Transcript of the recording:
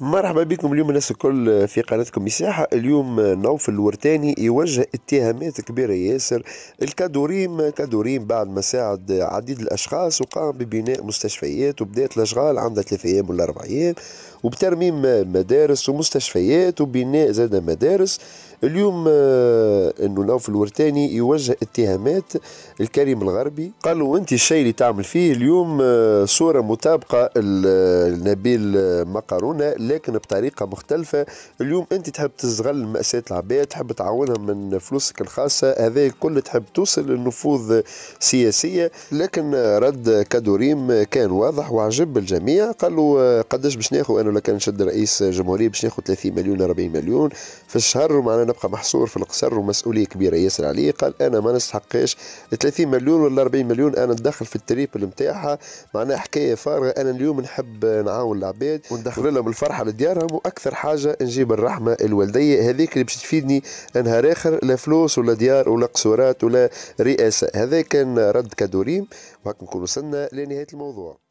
مرحبا بكم اليوم الناس الكل في قناتكم مساحة اليوم نوف الورتاني يوجه اتهامات كبيرة ياسر الكادوريم كادوريم بعد ما ساعد عديد الأشخاص وقام ببناء مستشفيات وبدأت الأشغال عندها ثلاثة أيام ولا أربع أيام وبترميم مدارس ومستشفيات وبناء زاد مدارس اليوم آه، انه نوف الورتاني يوجه اتهامات الكريم الغربي قال له انت الشيء اللي تعمل فيه اليوم آه، صوره مطابقه لنبيل آه، مقرونه لكن بطريقه مختلفه اليوم انت تحب تستغل ماساه العباد تحب تعاونهم من فلوسك الخاصه هذا كل تحب توصل للنفوذ سياسيه لكن رد كادوريم كان واضح وعجب الجميع قال له قداش باش ناخذ انا لو كان نشد رئيس جمهوريه باش ناخذ 30 مليون 40 مليون في الشهر ومعنا نبقى محصور في القصر ومسؤوليه كبيره ياسر عليه قال انا ما نستحقش 30 مليون ولا 40 مليون انا ندخل في التريبل نتاعها معناها حكايه فارغه انا اليوم نحب نعاون العباد وندخل لهم الفرحه لديارهم واكثر حاجه نجيب الرحمه الوالديه هذيك اللي باش تفيدني نهار اخر لا فلوس ولا ديار ولا قصورات ولا رئاسه هذا كان رد كادوريم وهكا نكون وصلنا لنهايه الموضوع